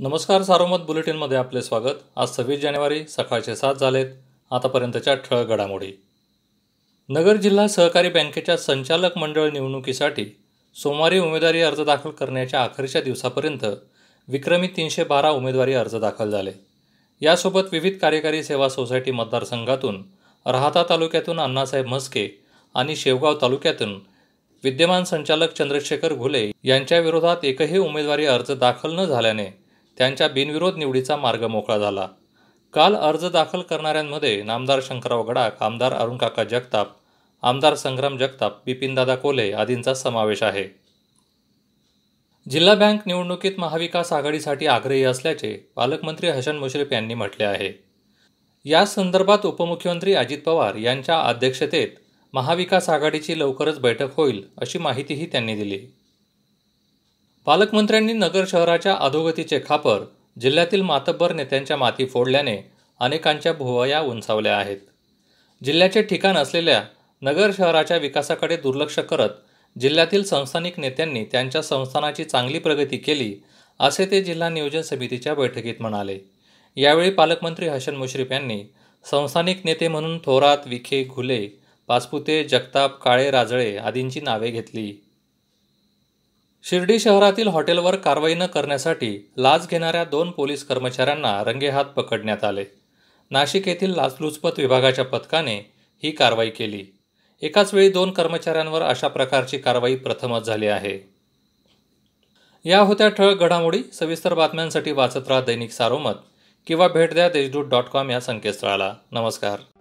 नमस्कार सारोमत बुलेटिनमध्ये आपले स्वागत आज सव्वीस जानेवारी सकाळचे सात झालेत आतापर्यंतच्या ठळ घडामोडी नगर जिल्हा सहकारी बँकेच्या संचालक मंडळ निवडणुकीसाठी सोमवारी उमेदवारी अर्ज दाखल करण्याच्या अखेरच्या दिवसापर्यंत विक्रमी तीनशे बारा उमेदवारी अर्ज दाखल झाले यासोबत विविध कार्यकारी सेवा सोसायटी मतदारसंघातून राहता तालुक्यातून अण्णासाहेब म्हस्के आणि शेवगाव तालुक्यातून विद्यमान संचालक चंद्रशेखर घुले यांच्याविरोधात एकही उमेदवारी अर्ज दाखल न झाल्याने त्यांच्या बिनविरोध निवडीचा मार्ग मोकळा झाला काल अर्ज दाखल करणाऱ्यांमध्ये नामदार शंकरराव गडाख आमदार अरुणकाका जगताप आमदार संग्राम जगताप बिपिनदादा कोले आदींचा समावेश आहे जिल्हा बँक निवडणुकीत महाविकास आघाडीसाठी आग्रही असल्याचे पालकमंत्री हसन मुश्रीफ यांनी म्हटले आहे या संदर्भात उपमुख्यमंत्री अजित पवार यांच्या अध्यक्षतेत महाविकास आघाडीची लवकरच बैठक होईल अशी माहितीही त्यांनी दिली पालकमंत्र्यांनी नगर शहराच्या अधोगतीचे खापर जिल्ह्यातील मातब्बर नेत्यांच्या माती फोडल्याने अनेकांच्या भुवया उंचावल्या आहेत जिल्ह्याचे ठिकाण असलेल्या नगर शहराच्या विकासाकडे दुर्लक्ष करत जिल्ह्यातील संस्थानिक नेत्यांनी त्यांच्या संस्थानाची चांगली प्रगती केली असे ते जिल्हा नियोजन समितीच्या बैठकीत म्हणाले यावेळी पालकमंत्री हसन मुश्रीफ यांनी संस्थानिक नेते म्हणून थोरात विखे घुले पासपुते जगताप काळे राजळे आदींची नावे घेतली शिर्डी शहरातील हॉटेलवर कारवाई न करण्यासाठी लाच घेणाऱ्या दोन पोलीस कर्मचाऱ्यांना रंगेहात पकडण्यात आले नाशिक येथील लाचलुचपत विभागाच्या पथकाने ही कारवाई केली एकाच वेळी दोन कर्मचाऱ्यांवर अशा प्रकारची कारवाई प्रथमच झाली आहे या होत्या ठळक घडामोडी सविस्तर बातम्यांसाठी वाचत राहा दैनिक सारोमत किंवा भेट द्या देशदूत डॉट कॉम या संकेतस्थळाला नमस्कार